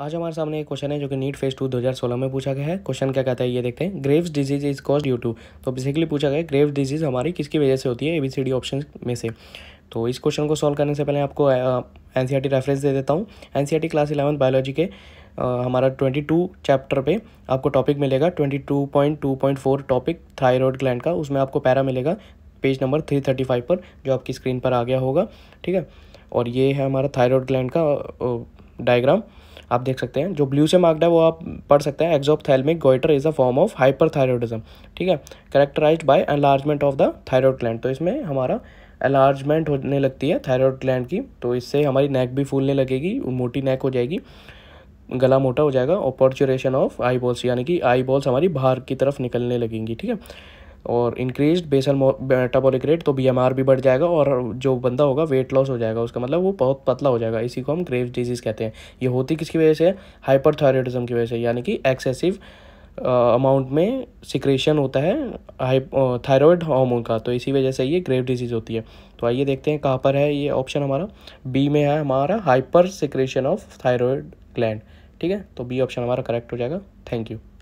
आज हमारे सामने एक क्वेश्चन है जो कि नीट फेज टू 2016 में पूछा गया है क्वेश्चन क्या कहता है ये देखते हैं Graves disease is cause due to तो बेसिकली पूछा गया ग्रेव्स डिजीज हमारी किसकी वजह से होती है A B C D option में से तो इस क्वेश्चन को सॉल्व करने से पहले आपको एन सी रेफरेंस दे देता हूँ एन क्लास इलेवन बायोलॉजी के आ, हमारा ट्वेंटी टू चैप्टर पर आपको टॉपिक मिलेगा twenty two point two point four topic thyroid gland का उसमें आपको पैरा मिलेगा page number three thirty five पर जो आपकी स्क्रीन पर आ गया होगा ठीक है और ये है हमारा थायरॉयड ग्लैंड का डायग्राम आप देख सकते हैं जो ब्लू से मार्क्ड है वो आप पढ़ सकते हैं exophthalmic goitre is a form of hyperthyroidism ठीक है characterise by enlargement of the thyroid gland तो इसमें हमारा एनलार्जमेंट होने लगती है थायरॉयड ग्लैंड की तो इससे हमारी नेक भी फूलने लगेगी मोटी नेक हो जाएगी गला मोटा हो जाएगा ऑपरचुरेशन ऑफ आई बॉल्स यानी कि आई बॉल्स हमारी बाहर की तरफ निकलने लगेंगी ठीक है और इंक्रीज बेसल मेटाबॉलिक रेट तो बी भी बढ़ जाएगा और जो बंदा होगा वेट लॉस हो जाएगा उसका मतलब वो बहुत पतला हो जाएगा इसी को हम ग्रेव डिजीज़ कहते हैं ये होती किसकी वजह से हाइपरथायरॉयडिज्म की वजह से यानी कि एक्सेसिव अमाउंट में सिक्रेशन होता है थायरॉयड हार्मोन का तो इसी वजह से ये ग्रेव डिजीज़ होती है तो आइए देखते हैं कहाँ पर है ये ऑप्शन हमारा बी में है हमारा hyper secretion of thyroid gland ठीक है तो बी ऑप्शन हमारा करेक्ट हो जाएगा थैंक यू